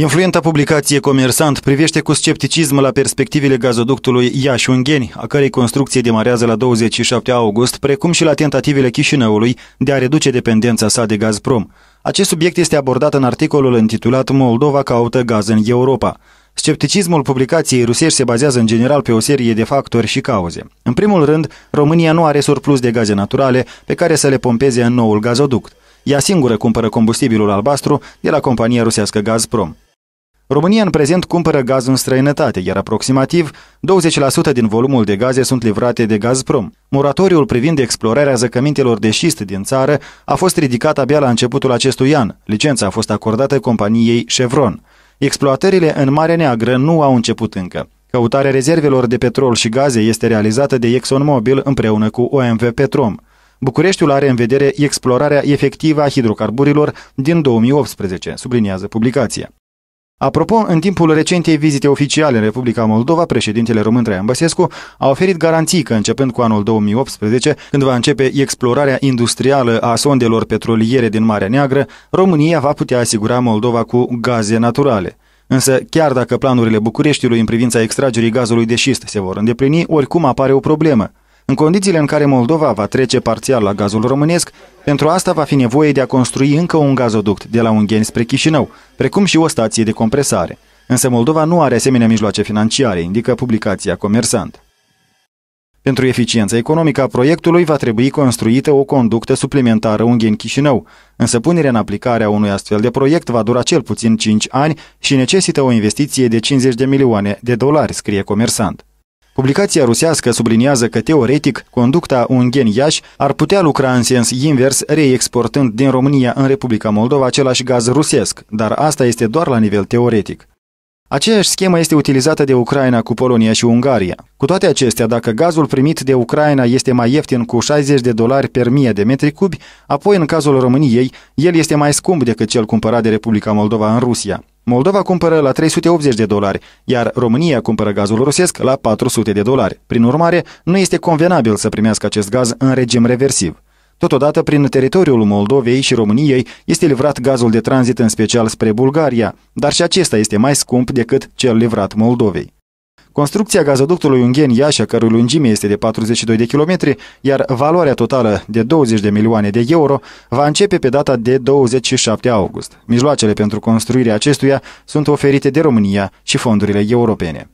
Influenta publicație Comersant privește cu scepticism la perspectivele gazoductului Iași-Ungheni, a cărei construcție demarează la 27 august, precum și la tentativele Chișinăului de a reduce dependența sa de Gazprom. Acest subiect este abordat în articolul intitulat Moldova caută gaz în Europa. Scepticismul publicației rusești se bazează în general pe o serie de factori și cauze. În primul rând, România nu are surplus de gaze naturale pe care să le pompeze în noul gazoduct. Ea singură cumpără combustibilul albastru de la compania rusească Gazprom. România în prezent cumpără gaz în străinătate, iar aproximativ 20% din volumul de gaze sunt livrate de Gazprom. Moratoriul privind explorarea zăcămintelor de șist din țară a fost ridicat abia la începutul acestui an. Licența a fost acordată companiei Chevron. Exploatările în Marea Neagră nu au început încă. Căutarea rezervelor de petrol și gaze este realizată de ExxonMobil împreună cu OMV Petrom. Bucureștiul are în vedere explorarea efectivă a hidrocarburilor din 2018, subliniază publicația. Apropo, în timpul recentei vizite oficiale în Republica Moldova, președintele român Traian Băsescu a oferit garanții că începând cu anul 2018, când va începe explorarea industrială a sondelor petroliere din Marea Neagră, România va putea asigura Moldova cu gaze naturale. Însă, chiar dacă planurile Bucureștiului în privința extragerii gazului de șist se vor îndeplini, oricum apare o problemă. În condițiile în care Moldova va trece parțial la gazul românesc, pentru asta va fi nevoie de a construi încă un gazoduct de la Ungheni spre Chișinău, precum și o stație de compresare. Însă Moldova nu are asemenea mijloace financiare, indică publicația Comersant. Pentru eficiența economică a proiectului va trebui construită o conductă suplimentară Ungheni-Chișinău, însă punerea în aplicare a unui astfel de proiect va dura cel puțin 5 ani și necesită o investiție de 50 de milioane de dolari, scrie Comersant. Publicația rusească subliniază că, teoretic, conducta Ungen-Iași ar putea lucra în sens invers, reexportând din România în Republica Moldova același gaz rusesc, dar asta este doar la nivel teoretic. Aceeași schemă este utilizată de Ucraina cu Polonia și Ungaria. Cu toate acestea, dacă gazul primit de Ucraina este mai ieftin cu 60 de dolari per mie de metri cubi, apoi în cazul României, el este mai scump decât cel cumpărat de Republica Moldova în Rusia. Moldova cumpără la 380 de dolari, iar România cumpără gazul rusesc la 400 de dolari. Prin urmare, nu este convenabil să primească acest gaz în regim reversiv. Totodată, prin teritoriul Moldovei și României este livrat gazul de tranzit în special spre Bulgaria, dar și acesta este mai scump decât cel livrat Moldovei. Construcția gazoductului Ungheni-Iași, a cărui lungime este de 42 de kilometri, iar valoarea totală de 20 de milioane de euro, va începe pe data de 27 august. Mijloacele pentru construirea acestuia sunt oferite de România și fondurile europene.